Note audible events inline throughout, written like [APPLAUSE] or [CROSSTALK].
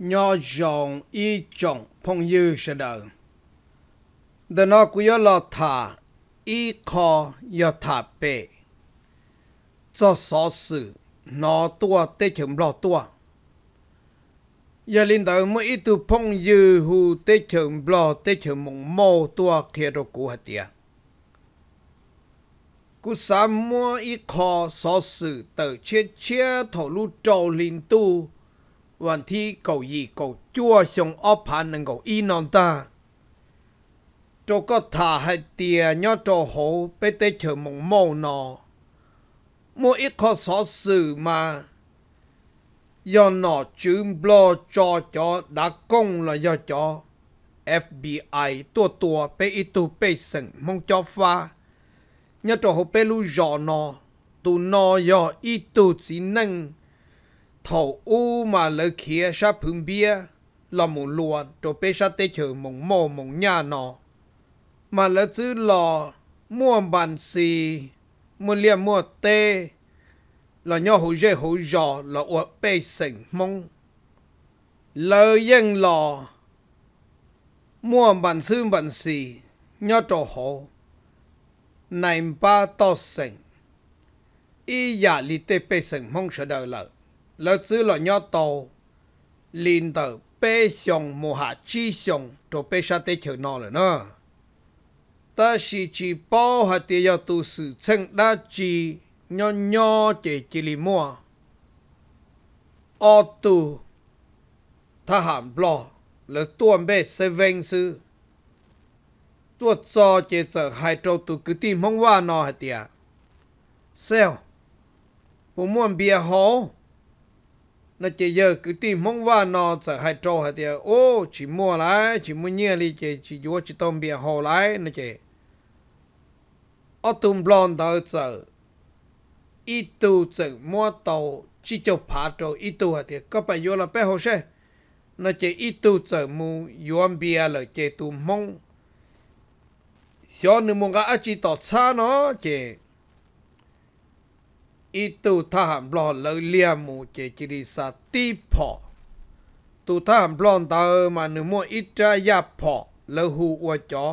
nho dòng y trọng phong dư sẽ đời the nó của yo lo thả y kho yo thả bể cho số sự nó tua tê chấm lo tua giờ linh đạo mỗi ít tu phong dư hù tê chấm lo tê chấm mong mò tua kia đồ cũ hạt tiệt cú sám mua y kho số sự tự chia chia thổ lu trầu linh tu วันที่เกาหลีเกาจั่วชงออพันนึงเกาอีนอนตาโจก็ถ่าให้เตียยอโจโหไปเตเฉมงโมนอ มัวอีขอสอสื่อมาย้อนหนอจืมบลอจอจอดักกงละยอจอ FBI ตัวตัวไปอีตูไปสึงมงจอฟ้า nhớ trò hộp bê lu giò nò tù nò yò y tù chỉ nâng thầu u mà lỡ kia sa phun bia là mù lùa đồ bê sa tê chờ mùng mò mùng nhà nọ mà lỡ chữ lò mua bàn xì mua lia mua tê là nhau hồ dê hồ giò là ua bê sinh mong, lỡ yên lò mua bàn sư bàn xì nhau trò hồ nảy ba to sinh, y giả li tê bê sinh mong sẽ đời lợi lỡ chứ lỡ nhỏ tàu liền tờ bê xong mù hạ chi xong rồi bê xa tế chờ nọ rồi nữa ta chỉ chỉ bao hạt tiền yêu tu sự chân đa chỉ nhỏ nhỏ chỉ chỉ lì mua ô tu ta hàm lo là tuần bê sẽ vinh sư tuột cho chỉ chờ hai trâu tu cứ tìm hông qua nọ hạt tiền sao bố muốn bia hố nó chỉ giờ cứ tìm mong và nó sợ hay trâu hay tiền ô chỉ mua lại chỉ mua nhia đi chỉ chỉ vua chỉ tôm bia hồ lại nó chỉ ở tùm lon đó sợ ít tu sợ mua tàu chỉ cho phá trâu ít tu hay tiền có phải vô là bé hồ xe nó chỉ ít tu sợ mua vua bia là chỉ tùm mong cho nên muốn cái chỉ tỏ xa nó chỉ อีตูท่าบลอนเลยเลียมูเจจิริสตีพอตูท่าบลอนตาเอมาหนึ่งมอิจายาพอเลหูอวจอ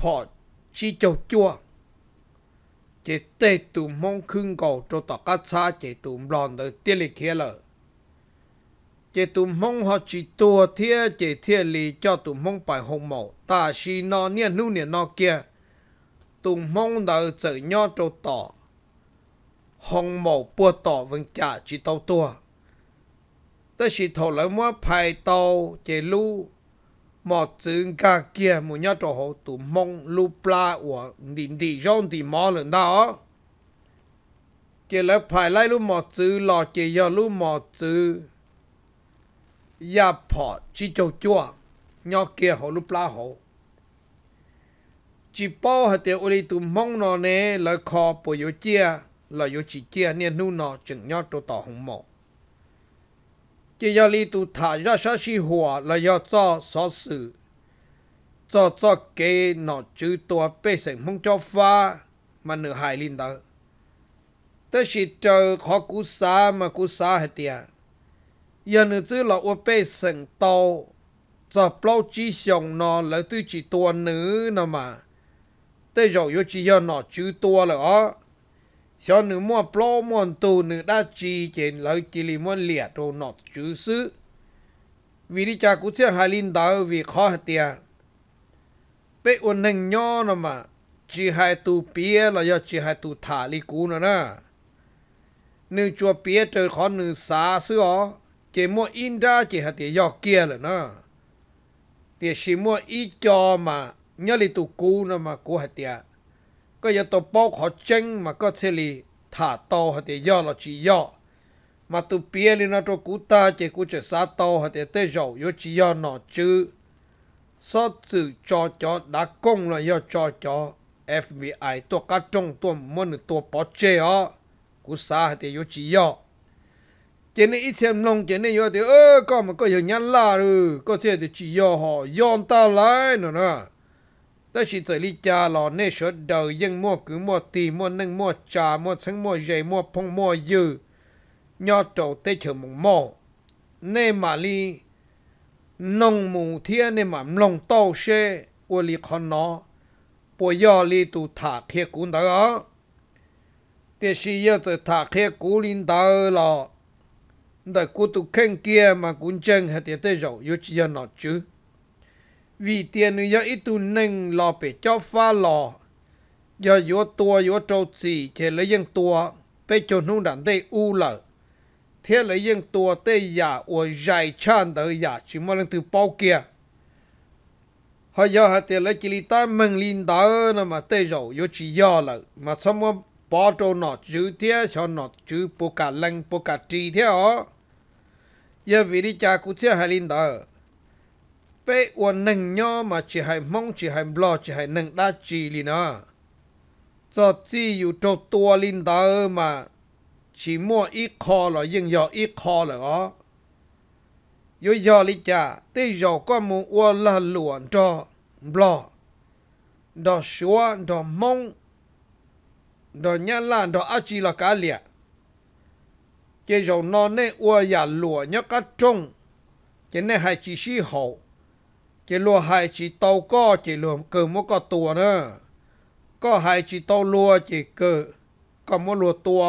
พอชีเจ้าจัวเจเตตูมองขึ้นก่อโจตกัสซาเจตูบลอนเลยเตลิเคลเจตุมองหัวจิตตัวเทียเจเทียลีเจตุมงไปหงมอตาชีนอเนี่ยนู่เนี่ยนอเกีย tù mong đợi chở nhau trâu tỏ hồng mộ bùa tỏ vâng chả chỉ tàu tua tới chỉ thổ lấy mua phải tàu chế lu mọ chữ cả kia mù nhau trâu hồ tù mong lu pla của đình đi rong thì mò lần đó chế lấy phải lấy lu mọ chữ lò chế giờ lu mọ chữ ya phọ chỉ châu chua nhau kia hồ lu pla hồ จีโป้เตียวอุลิตุมองนอเนเลยคอปุยเจียลอยจีเจียเนี่ยนู่นอจึงยอดตัวต่อหงมอจียาลิตุถ่ายยอดชาชีหัวเลยยอดจ่อสอสื่อจ่อจ่อเกยนอจือตัวเป้เสงมองจ่อฟ้ามันเหนือหายลินเตอร์แต่สิเจอขอกุศามากุศาเตียยันเหนือจื้อหลอกว่าเป้เิงโตจะปล่อจีสงนอแล้วตื้อจีตัวหนือนมา tới rồi yo chỉ yo nó chữ to là ó ờ. cho nữ mua plo mua tu nữ đã chỉ trên lời chỉ li mua liệt đồ nó chữ sư vì đi cha cũng sẽ hai linh đạo vì khó hạt tiền bé ôn nâng nho nó mà chỉ hai tu bia là do chỉ hai tu thả li cú nữa nè nữ chùa bia trời khó nữ xa sư ó chỉ mua in ra chỉ hạt tiền do kia là nè tiền chỉ mua ít cho mà nhớ li tụ cú nó mà cú hạt tiệt có giờ tụ bóc họ chênh mà có thể li thả to hết tiệt do là chỉ do mà tụ bia li nó cho cú ta chỉ cú chỉ sát to hết tiệt tới dầu yo chỉ do nó chứ so sự cho cho đã công là do cho cho FBI tua cá trong tua muốn tua bỏ chế ó cú sa hết tiệt yo chỉ do chỉ nên ít xem nông chỉ nên yo thì ơ con mà có hiểu nhăn la rồi có thể thì chỉ do họ yon ta lại nữa nè ta chỉ tới lý cha lò nê số đầu dân mua cứ mua tì mua nâng mua trà mua sánh mua dày mua phong mua dư nho trầu tê chờ mùng mò nê mà li nông mù thiên nê mà lông tàu xe ua li con nó bùa yò li tù thả khía cún đó tê sĩ yà tờ thả khía cú linh đó lò đại cú tù khen kia mà cún chân hạt tê tê rậu yếu chỉ yà nọ chứ vì tiền do ít tu nâng lò phải cho pha lò do yếu tua yếu trâu chỉ chế lấy dân tua bây cho nung đàn tây u lợ thế lấy dân tua tây giả ở dài chan tới giả chỉ mà lần từ bao kia họ giờ họ tiền lấy chỉ li ta mừng linh đó nó mà tây rồi yếu chỉ do lợ mà xong mà bỏ trâu nọ chữ thế cho nọ chữ bố cả lăng bố cả trì thế ó giờ vì đi cha cũng chưa hay linh đó bé uốn nâng nhau mà chỉ hay mong chỉ hay e lo chỉ hay nâng đa chỉ lì nó mà chỉ mua ít kho là nhưng giờ ít kho là ó yo giờ lý cha tê giờ có muốn uốn là luồn cho lo đó xóa đó mong đó nhá là đó á chỉ là cá liệt cái giờ nó nè uốn ya luồn nhá cá trông cái này hay chỉ sĩ hậu เจลัวหายจีเตาก็จะรวมเกิดมัก็ตัวเนอะก็หายจีเตาลัวจะเกิดก็มัวลัวตัว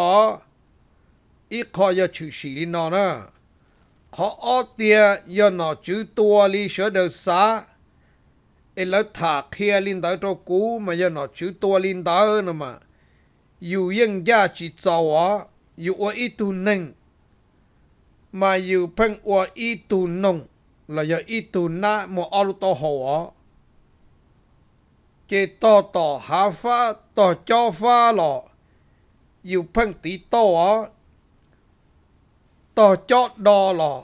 อีคอยชือสีลินอเนอะขออเตียยนอจือตัวลีเสเดสาเอลถาเคียลินเตอตักูมายนอจือตัวลินเตอนะมา อยู่ยังยาจีจาวะอยู่ออีตุนึงมาอยู่เพ่งอีตุนง là giờ ít tu na một alu to hồ cái to to hạ pha to cho pha lo, yêu phân tí to á to cho đo lo,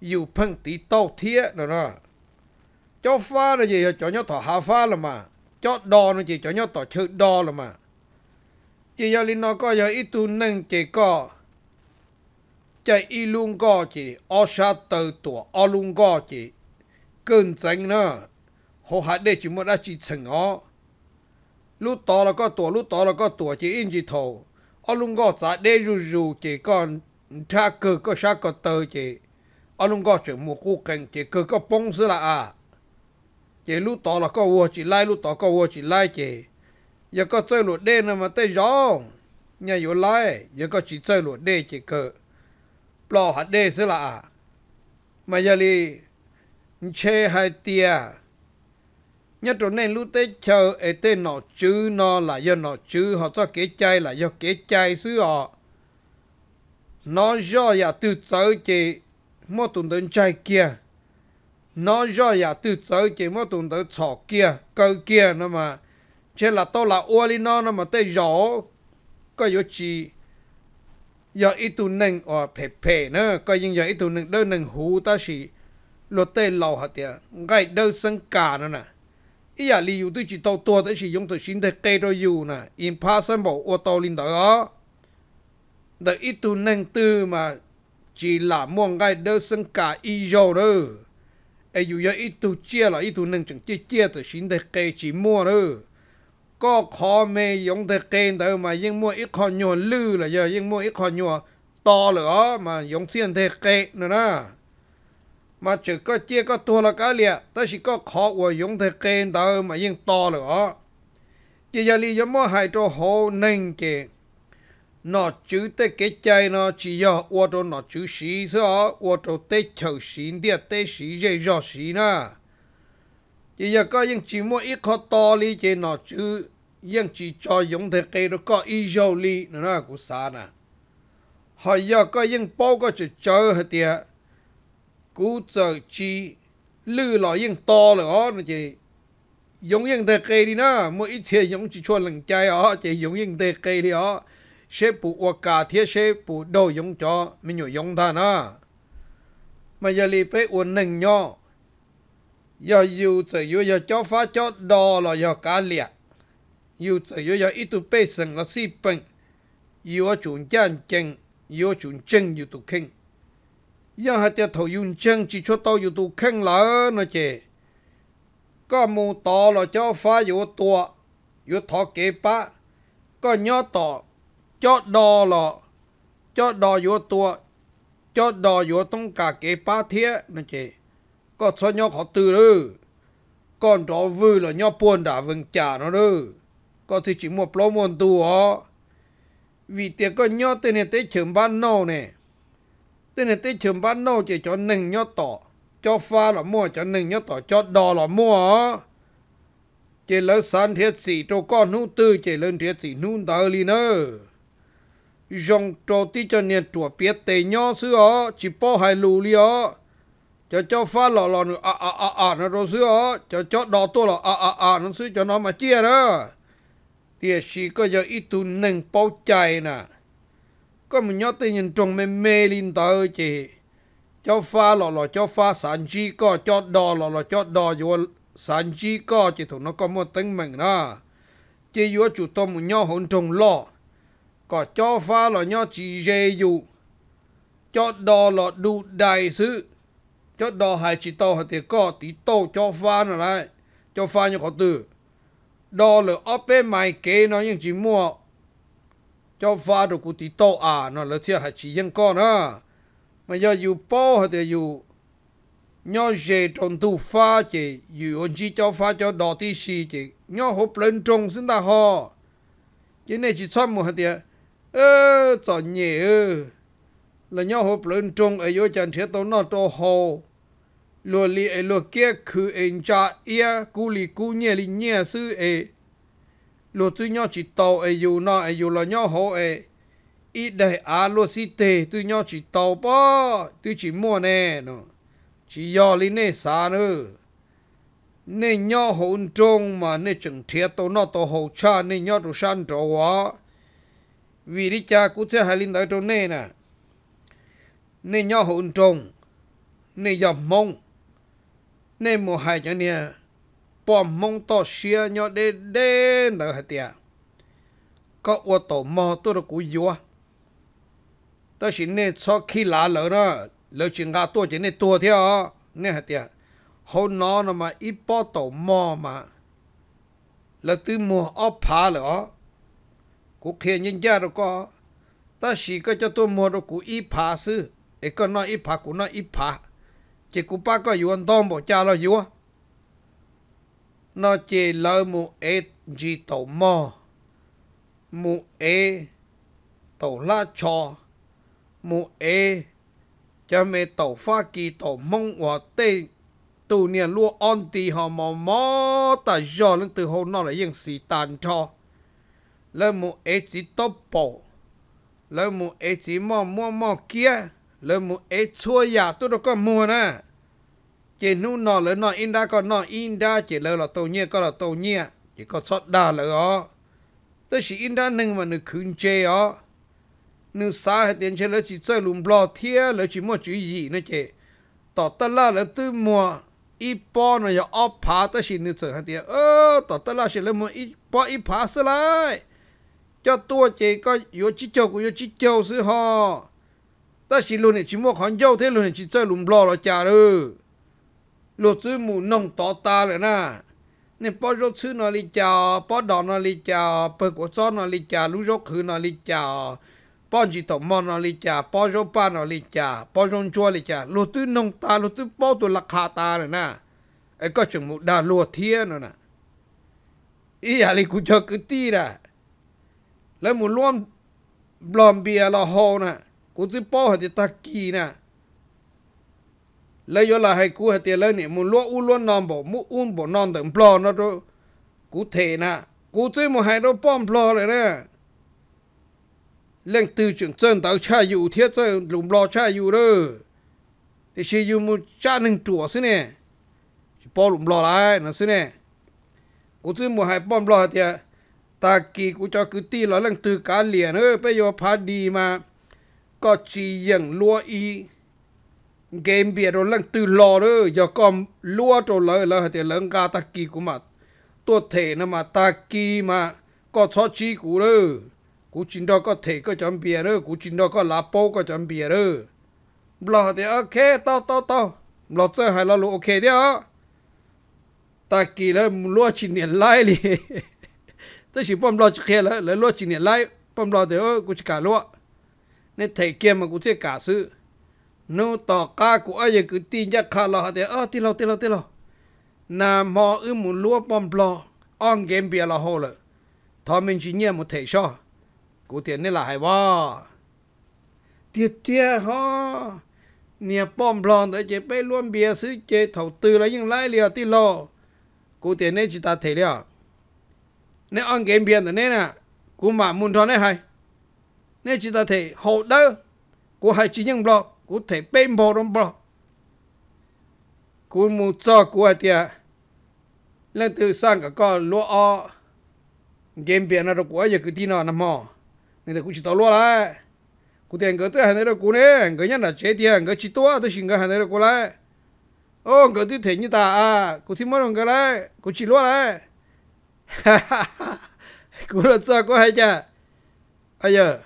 yêu phân tí to thiết nữa nè cho pha là gì cho nhau thọ hạ pha là mà cho đo nó chỉ cho nhau thọ chữ đo là mà chỉ giờ linh nó có giờ ít tu nâng chỉ có chạy y lung gò chỉ o sa tờ tủa o lung gò chỉ cơn tránh nữa hồ hạ để chỉ muốn đã chỉ chừng ó lúc to là có tủa lúc to là có tủa chỉ in chỉ thầu o lung gò trả để rù rù chỉ còn cha cờ có sa có tờ chỉ o lung gò chỉ một khu cảnh chỉ cờ có bông sữa là à chỉ lúc to là có vua chỉ lai lúc to có vua chỉ lai chỉ giờ có chơi lụa đen mà tay gió nhà yếu lai giờ có chỉ chơi lụa đen chỉ cờ ปลอหัดเดสละมายาลีเชไฮเตีย nhất à? rồi nên lúc tới chờ ấy tên nó chứ nó là do nó chứ họ cho kế chay là do kế chay xứ họ nó do ya dạ từ sở chỉ mô tụng đến chay kia nó do ya dạ từ sở chỉ mô tụng đến sọ kia cơ kia nó mà chứ là tôi là ua li nó nó mà tới rõ có yếu chi giờ ít tu nâng ở phê phê nữa coi những giờ ít tu nâng đỡ nâng hú ta chỉ lột tê lâu hả tiệt ngay đỡ sân cả nữa nè ý à lý tôi chỉ tàu tua tới chỉ dùng tôi xin thế kê đôi dù nè impossible ô tô linh đó đỡ ít tu nâng tư mà chỉ là mua ngay đỡ sân cả y dầu nữa, ai dù giờ ít tu chia là ít tu nâng chẳng chia chia tôi xin thế kê chỉ mua nữa có khó mê giống thế kênh tới mà nhưng mua ít khó nhỏ lư là giờ nhưng mua ít khó nhỏ to lửa mà giống xiên thế kê nữa đó mà chỉ có chia có thua là cái liệt ta chỉ có khó của giống thế kênh tới mà nhưng to lửa chỉ giờ li giống mua hai trò hồ nâng kì nó chữ tê cái chai nó chỉ giờ ô trò chữ xí sao ô trò tê chầu xí điệt tê xí dây rõ xí chỉ giờ có những chỉ mua ít khó to li chỉ nó chứ những chỉ cho dùng thế cây đó có ít dầu li nó là cũng xa nè họ giờ có những bao có chỉ chơi hết tiệt cú chờ chỉ lư lọ những to là ó nó chỉ dùng những thế cây đi nè mỗi ít tiền dùng chỉ cho lần chơi ó chỉ dùng những thế cây đi ó sẽ phụ hoặc cả thiết sẽ phụ đồ dùng cho mình nhổ dùng ta nè mà giờ li phải uốn nâng nhau yo yêu giờ yêu giờ cho phá cho đo lo yo cá liệt yêu giờ yêu giờ ít tụ bê sừng là si bệnh yêu ở chuẩn chân chân yêu chuẩn chân yêu tu kinh giờ hai tiêu thầu yun chân chỉ cho tao yêu tu kinh là nó chè có mù to lo cho phá yêu tua yêu thọ kế ba có nhỏ to cho đo lo, cho đo yêu tua cho đo yêu tung cả kế ba thiết nó chè có cho nhau khó tư đó còn đó vư là nhau buồn đã vừng trả nó đó có thì chỉ một lô môn tu ó vì tiền có nhau tên này tới chấm ban nô nè tên này tới chấm ban nô chỉ cho nâng nhau tỏ cho pha là mua cho nâng nhau tỏ cho đò là mua ó chỉ lỡ san thiết sĩ cho con nu tư chỉ lên thiết sĩ nu tờ li nữa dòng trò tí cho nên chùa biết tề nhau xưa chỉ bỏ hai lù li ó cho cho pha lọ lọ nữa à à à à nó rồi xưa cho cho đỏ tô lọ à à à nó xưa cho nó mà chia đó thì chỉ có giờ ít tu nâng bao chạy nè có mình nhớ tới nhìn trong mê mê lên tới chị cho pha lọ lọ cho pha sản chi co cho đỏ lọ lọ cho đỏ vô sản chi co chị thủ nó có một tính mình nè chị vô chủ tôm mình nhớ hồn trồng lọ có cho pha lọ nhớ chỉ dê dù cho đỏ lọ đủ đại sự cho đò hai chỉ tàu hay thì co tí tàu cho pha nữa lại cho pha như khó tử đò là ở bên kế nó những chỉ mua cho pha được cụ tí tàu à nó là thiệt hay chỉ dân con nữa mà giờ dù bao hay thì dù nhỏ dễ trong tu pha chỉ dù ông chỉ cho pha cho đò tí xì chỉ nhỏ hộp lên trong xin ta ho chứ này chỉ xong một hay thì ơ cho nhẹ ơ là nhau hộp lên trung ở dưới chân thiết tàu nó to hồ lùa li ấy lùa kia khứ ấy cha ia cú li cú nhẹ li nhẹ sư ấy lùa tư nhau chỉ tàu ấy dù nọ ấy dù là nhau hộ ấy ít đây à lùa si tề tư nhau chỉ tàu bó tư chỉ mua nè nó chỉ do li nè xa nữa nè nhau hộ trung mà nè chẳng thiệt tàu nó tàu hộ cha nè nhau tàu san trò quá vì đi cha cú sẽ hai linh đại trâu nè nè nè nhau hộ trùng nè dòng mông nên mùa hai cho nè bom mông to xia nhỏ để để nở hạt tiệt có ô tổ mò tôi được cú yếu ta chỉ nên cho khi lá lỡ đó lỡ chỉ ngã tôi chỉ nên tua theo nè hạt tiệt hậu nó nó mà ít bỏ tổ mò mà là từ mùa ó phá lỡ cú kia nhân gia rồi có ta chỉ có cho tôi mua được cú ít phá sư ấy có nói ít phá cú nói ít phá chỉ cú ba có yuan đông bộ cha lo yuan nó chỉ lỡ mù ế gì tổ mò mù ế tổ la trò mù ế cho mẹ tổ pha kỳ tổ mong hòa tê tù niên lúa on tì họ mò mò ta do lưng từ hồ nó là yên xì tàn cho lỡ mù ế chỉ tốt bộ lỡ mù ế chỉ mò mò mò kia เล้มเอช่วยยาตัวเราก็มัวนะ เจนูนอนเลยนอนอินดาก็นอนอินดาเจเลยเราโตเนี่ยก็เราโตเนี่ยเจก็ชดดาเลยอ๋อแต่สิอินดาหนึ่งมันหนึ่งคืนเจอ๋อนึ่งสาเหตุเดียนเชลจีเจลุมบลอเทียเลยจีมัวจุยยีนะเจต่อตลาดเลยตื้อมัวอีปอนอย่าออพาแต่สินึกเจอเดียเออต่อตลาดเชลมัวอีปออีพาสลายเจ้าตัวเจก็โยชิเจ้ากูโยชิเจ้าซื้อห่อต่ชิลุเนี่ยชิม่าขอนเย้าเทลุเนี่ยชิเจอลุมบลอเรจ่าเออหลุดซื้อหมูน่องต่อตาเลยนะเนี่ยป้อรถซื้อนาฬิกาป้อดอกนาฬิกาเปิดกุญแจนาฬิกาลูกยกคืนนาฬิกาป้อนจิตมอนาฬิกาป้อรถป้านาฬิกาป้อรถชัวนาฬิกาหลุดซื้อน่องตาหลุดซื้อป้อตัวราคาตาเลยนะไอ้ก็จึงมูดาลัวเทียนน่ะอีอะไรกูเจอคือตีนะแล้วหมูร่วมบลอมเบียร์ละโฮน่ะกูจิป้อหตดตะกีนะแล้วยลาให้กูหตดเลยวนี่มึงล้วอุล้วนนอนบ่มึงอุ้นบ่นอนแตงปลอนะตัวกูเทนะกูจะมึงให้เราป้อมปลอเลยนะเรื่องตื่นจนเจนเต่าชาอยู่เทียเจนหลุมรอชาอยู่เด้อแต่ชีอยู่มึงชาหนึ่งจั่วสิเนี่ยป้อหลุมรอไรนะสิเนี่ยกูจะมึงให้ป้อมปลอเตียตากีกูจะกึตีหล่อเรื่องตื่นการเหรียญเออไปโยพาดีมาก็จียังลัวอีเกมเบียดเรล่นงตื่นรอเลยอย่าก็ลัวตัวเลยแล้วแต่เรื่องกาตะกี้กูมาตัวเทนมาตะกี้มาก็ชอชีกูเลยกูจินดอก็เทก็จำเบียร์เลยกูจินดอก็ลาโปก็จำเบียร์เลยบล็อกแตวโอเคเต้าเต้าเต้าเราเจอให้เราลุโอเคเดียวตะกี้แล้วลัวจินเนี่ยไล่เลยแต่ชิปอมเราจะเคลียร์แล้วแล้วลัวจินเนี่ยไล่ปอมเราเดี๋ยวกูจะกาลัว nên thầy kia mà cũng sẽ cả sự nô tỏ ca của ai giờ cứ tin chắc khá lo thì ơ tin lo tin lo tin lo na mò ư muốn lúa bom bò on game bia là hồ lợ thọ mình chỉ nhớ một thầy cho cụ tiền nè là hay bò tiệt tiệt ho nè bom bò tới chế bay luôn bia sứ chế thầu tư là những lái liều tin lo cụ tiền nè chỉ ta thầy liều nè on game bia là nè à cụ mà muốn thọ nè hay nên chúng ta thể hậu đỡ của hai chỉ nhân bọ của thể bên bò đông bọ của mù cho của hai tia lên từ sang cả con lúa o game biển nó của giờ cứ tin nó nằm mò người ta cũng chỉ tao lúa lại của tiền gỡ tới hàng đấy đó của nè gỡ nhất là chế tiền gỡ chỉ tua tôi xin cái hàng đấy đó của lại ô gỡ tôi thể như ta à của thêm mất gỡ lại của chỉ lúa lại ha ha ha, của là cho của hai cha ai giờ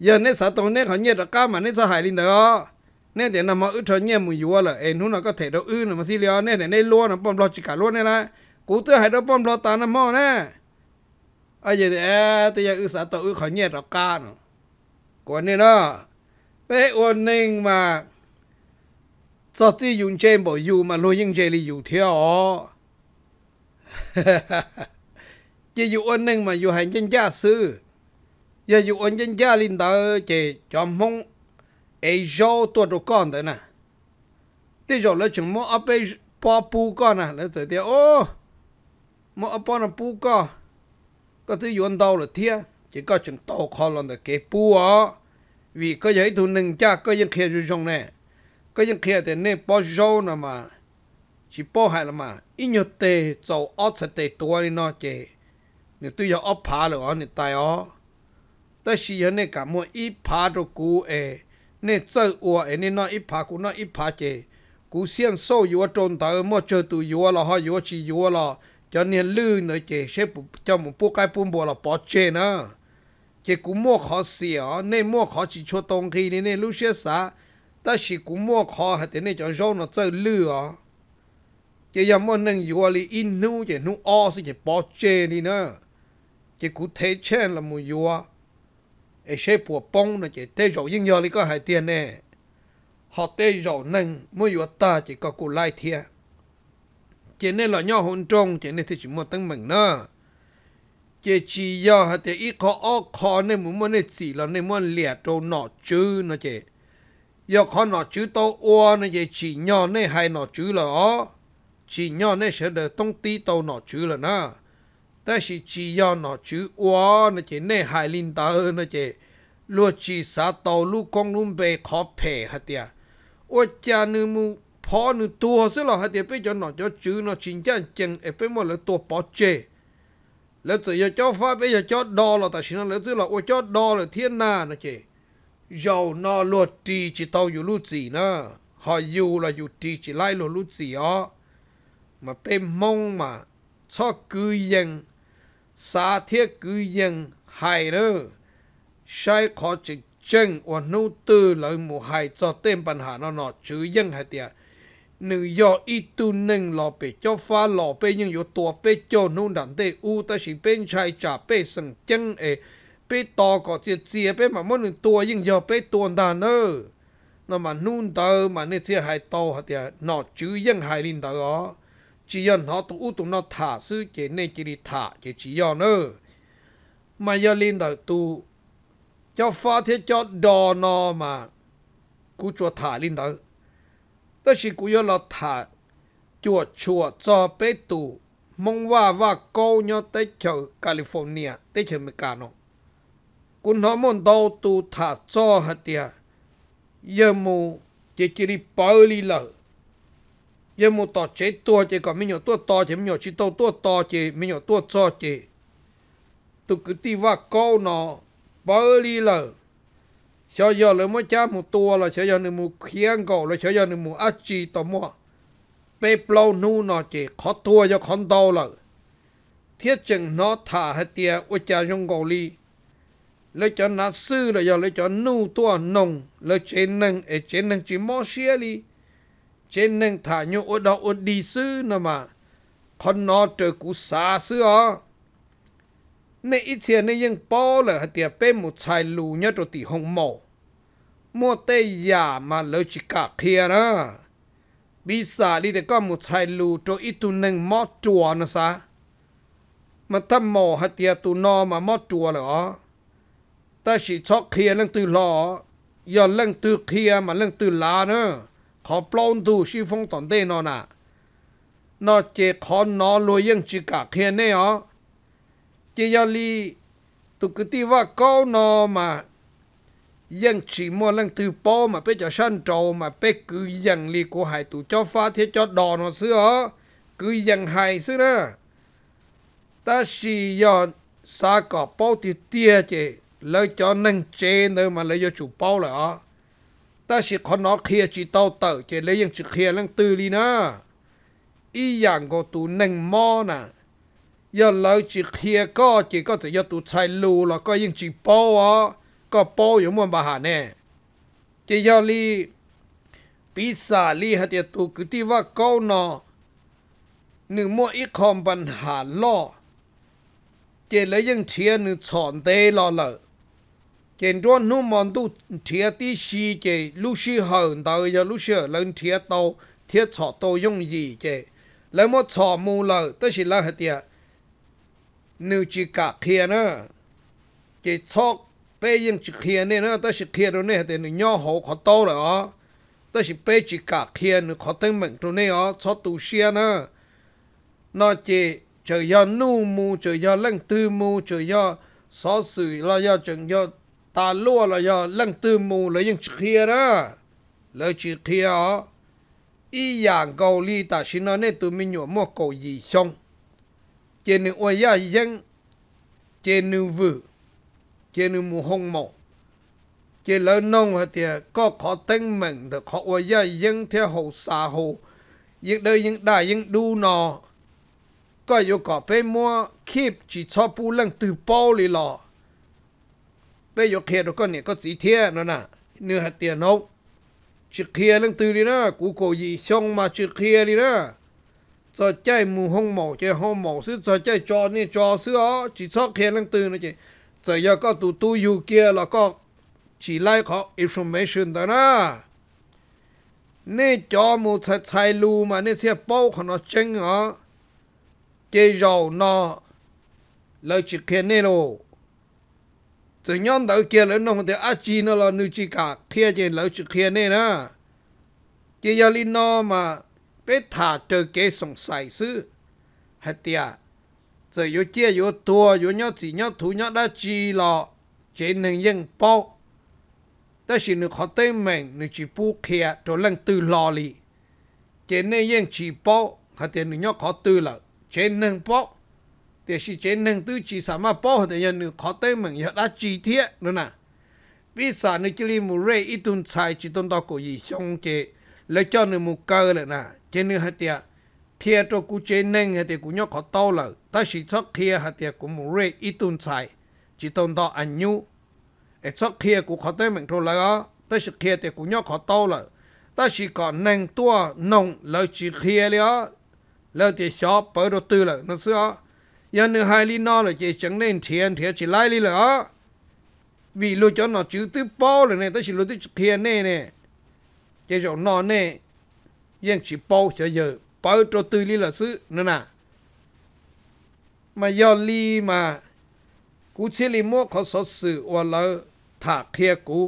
giờ nên sợ tổ nên họ nhiệt đã cao mà nên sợ hại linh đó nên để nằm mà ư trở nhiệt mùi yếu là em nó có thể đâu ư là mà xí liều nên để nên luôn nó bom lo chỉ cả luôn nên là cú tư hại đâu bom lo tàn nằm mò nè à giờ để tôi giờ ư sợ tổ ư họ nhiệt đã cao nữa còn nên đó về ổn định mà sao tí dùng trên bỏ dù mà lôi những chơi đi dù theo [LAUGHS] chỉ dù ổn định mà dù hành chân gia sư giờ dụ anh nhân gia linh đó chỉ cho mong ai cho tôi được con đấy nè thế rồi là chúng mua ấp ấy bỏ pu con nè là thế thì ô mua ấp bỏ nó pu con có thứ yuan đâu là thiệt chỉ có chúng tàu khó lần là cái pu á vì có giấy thu nâng cha có dân kia rồi trong này có dân kia thì nên bỏ rau nè mà chỉ bỏ hại là mà ít nhiều tệ dầu ớt tệ tua đi nó chỉ nếu tôi giờ ớt phá rồi thì tài ớt 但是有那个么一爬着古诶，那走我诶，那那一爬古那一爬的，古先手有中头么就都有了哈，有起有了，叫你绿呢这些不叫么不该不摸了不接呢，这古莫考试啊，那莫考起出东西的那路些啥，但是古莫考还得那叫绕呢走绿啊。chỉ yam mo nang yu ali in nu ye nu o si ye bo che ni na chỉ cụ thể chen là mu yu ai sẽ bỏ bông nó chỉ tê rổ nhưng giờ thì có hai tiền nè họ tê rổ nâng mới vừa ta chỉ có cụ lại thia chỉ nên là nhau hôn trông chỉ nên thì chỉ một tăng mừng nữa chỉ chỉ giờ hai tiền ít khó ó khó nên muốn muốn nên chỉ là nên muốn lẻ trâu nọ chứ nó chỉ giờ khó nọ chứ tao ua nó chỉ chỉ nhau nên hai nọ chứ là ó chỉ nhau nên sẽ được tông tí tao nọ chứ là nữa แต่สิจียอนนาะจือวอนเจเน่หายลินตาเอนเจลวดจีสาตอลูกองลุมเบขอเพฮะเตียอวจานึมูพอหนึ่งตัวซะหรอฮะเตียไปจนนาจอจื้อนาชิงจันเจงเอไปหมดเลยตัวปอเจแล้วจะอย่าจอฟ้าไปอย่าจอดอหรอแต่ฉันแล้วจะหรออวจอดอเลยเทียนน้านะเจยาวนอลวดตีจิตเอาอยู่ลูดสีนะหอยอยู่ละอยู่ตีจิไล่ลวดลูดสีอ๋อมาเป็นมงมาชอบกือยัง sa thiết cư dân hài rơ sai khó chỉ chân và nô tư lợi mù hài cho tên bản hạ nó nó chữ dân hài tiệt nữ do ít tu nâng lò bê cho pha lò bê nhưng yếu tùa bê cho nô đàn tê u ta chỉ bên chai trả bê sừng chân ế bê to có chia chia bê mà mỗi nâng tùa nhưng do bê tuần đàn ơ nó mà nôn tờ mà nê chia hài tàu hả tiệt nó chữ dân hài linh tờ đó chỉ yon họ tụ u tụ nó thả sư chế này chỉ đi thả chế chỉ yon ơ mà giờ lên đời tụ cho pha thế cho đò nó mà cú cho thả lên đời tất chỉ cú yon là thả chùa chùa cho mong tới tới California tụ thả cho tia, bé tù mong ว่าว่ากูยอเตเชอแคลิฟอร์เนียเตเชอเมกาโนคุณหอมอนดาวตูถาจอหะเตียเยมูเจจิริปอลีเลอ giờ một tọ chế tua chế còn mi nhỏ tua to chế mi nhỏ chỉ tàu tua to chế mi nhỏ tua cho chế tôi cứ ti vào câu nọ bơ đi lờ sợ giờ lấy mỗi cha một tua là sợ giờ nên một khiên cổ là sợ giờ nên một ác chi to mua bê plau nu nọ chế khó tua cho con đau lờ thiết chừng nó thả hết tia ôi cha dùng gò ly lấy cho nát sư là giờ lấy cho nu tua nồng lấy chế nâng ở chế nâng chỉ mò xia ly เจนหนึ่งถ่ายอุดอุดดีซื้อนะมาคนนอเจอกูสาซื้ออ๋อในอีเชียนยังปอเลยเตียเป้หมดชายลูเนื้อตัวตีหงมอมัวเตยามาเลจิกาเคียนะบิสาลีแต่ก็หมดชายลูตัวอีตัวหนึ่งมอจัวนะซะมันถ้หมอหเตียตัวนอมามอจัวเลยอ๋อแต่ฉิช็อกเคียเรื่องต่นหล่อย่อนเรื่องต่นเคียมาเรื่องต่นลาเนอะ khó plong tu si phong toàn tê nà nó chế khó nó lùi yên chỉ cả khen nè ó chế yà li tu cứ ti vã câu nó mà yên chỉ mua lăng từ bó mà bé cho săn trầu mà bé cứ yên li của hải tụ cho phá thế cho đò nó xưa ó cứ yên hải xưa đó ta si yà sa cọ bao thì tia chế lấy cho nâng chế nơi mà lấy cho chủ bao là ó ต่สิคอนอเคลียจีเต้าเต๋อเจเลยยังจะเคลียรังตือลีนะอีอย่างก็ตูหนึ่งมอน่ะยอดเลาจีเคลียก็จีก็จะยอดตูช้ลูแล้วก็ยังจีโป้ออก็โป้อยู่มวนบาหาแน่เจยอลีปีศาลีหัตยตูคือที่ว่าก้านอหนึ่งมัวอีคอมปัญหาล่อเจเลยยังเชียหนึ่งฉอนเตล้อเลยเกณฑ้วนนู่มันตู้เทียตีชีเจลูชีเหินเตยาลูเชื่อเลนเทียโตเทียชอโตยงยีเจแล้วมอชอมูเลยตั้งสิละเหตียนิวจิกะเคียนะเจชอกเปยังจิเคียเนี่นะตั้งสิเคียตรงนี้เหตียนึย่อหวขอโตเลยอ๋อตั้งสิเปจิกาเคียนขอตึงเหมือนตรงนี้อ๋อชอตูเชียนะนอเจเจอยานู่มูเจอยาเล่งตือมูเจอยาซอสื่อเรายาจงยาตาลัวเลยอลังตืมมูเลยยังเคียนะเลยชีเคียอีอย่างเกาหลีตาชินเนตุมิญวมัวเกาหลีชง เจนึอวยายงเจนึวือเจนึมูฮงหมอเจแล้วน้องเตียก็ขอตั้งเหม่งแต่ขออวยายังเท่าหูสาหูยังไดยยังได้ยังดูนอ ก็อยู่กับไปมัวคีบจีชอบปูเล่งตือเป้าเลยหรอ bây giờ kia con này có gì thế nó nè nửa hạt tiền nấu chỉ kia lưng từ đi nè cú cổ gì xong mà chỉ kia đi nè cho chơi mù hông mổ chơi hông mổ sư cho chơi cho nên cho sư ó chỉ cho kia lưng từ nữa chị giờ giờ có tụ tu yêu kia là có chỉ lại có information đó nè nè cho mù chạy chạy lù mà nè xe bao của nó chênh ó chơi giàu nó lời chỉ kia nè rồi từ nhóm đầu kia lớn nông thì ác chi nó là nữ chi cả kia chỉ lỡ chữ kia nè nè kia giờ linh nó mà bé thả trở kế sống sai sư hết tiệt từ yếu chia yếu tua yếu nhau chỉ nhau thú nhau đã chi lọ chỉ nên dân bao đó chỉ nữ khó tên mình nữ chỉ bu kia cho lần từ lọ li chỉ nên dân chỉ bao hết tiệt nữ nhau khó từ lợ chỉ nên bao thì chỉ chế nâng tư chỉ sao mà bỏ thì giờ nữ khó tới mình giờ đã chi thiết nữa nè vì sao nữ chỉ li mù rê ít tuần sai chỉ tuần đó có gì xong chế lấy cho nữ mù cơ lại nè chế nữ hết tiệt thiệt cho cụ chế nâng hết tiệt cụ nhớ khó to là ta chỉ cho kia hết tiệt cụ mù rê ít tuần sai chỉ tuần đó anh à nhu ít cho kia cụ khó tới mình thôi là đó ta chỉ kia thì cụ nhớ khó to là ta chỉ có nâng tua nông lấy chỉ kia liền lấy tiệt xóa bởi đầu tư là nó xưa ยันหายลีนอเลยเจจังเล่นเทียนเทียจิไลลีเลยอวีลูจอนอจื้อตื้อป้อเลยเนี่ยตั้งชิลูตื้อเทียนเน่เนี่ยเจจงนอนเน่ยังชิป้อเฉยๆป้อตัวตื้อลีเหรซื้อนั่นน่ะมายอลีมากูเชลีมัวเขาสดสื่อว่าเราถากเทียกู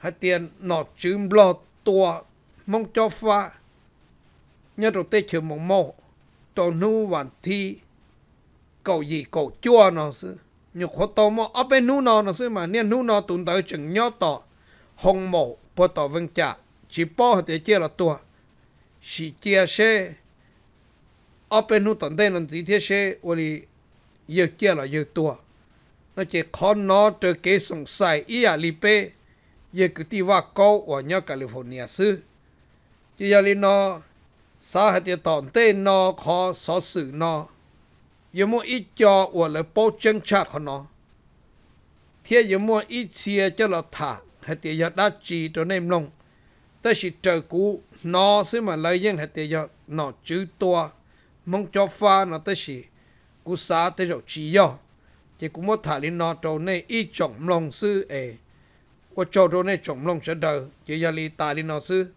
ให้เตียนหนอจือบลอตัวมองจอฟ้าเนี่ยเราเตะเชื่อมองโมตัวนู้วันที่ cầu gì cầu chua nó sư nhục khổ tô mò ở bên nu nó nó sư mà niên nu nó tụn tới chừng nhó tỏ hồng mộ bộ tỏ vâng chả chỉ bỏ hạt chia là tua chỉ chia xe ở bên nu tận đây nó gì thế xe ôi giờ chia là giờ tua nó chỉ khó nó trở kế sông sai ý à li pê giờ cứ ti va câu ở nhà California sư chỉ giờ li nó sao hạt tận đây nó khó so sự nó 有么一家我来包警察可能，天有么一切叫了他，还得要打击的内容，但是这股那是嘛来人还得要那最多，梦叫发那但是股啥得要只要，这股么他哩那到内一种龙是诶，我做到内种龙是的，这要哩大哩那是。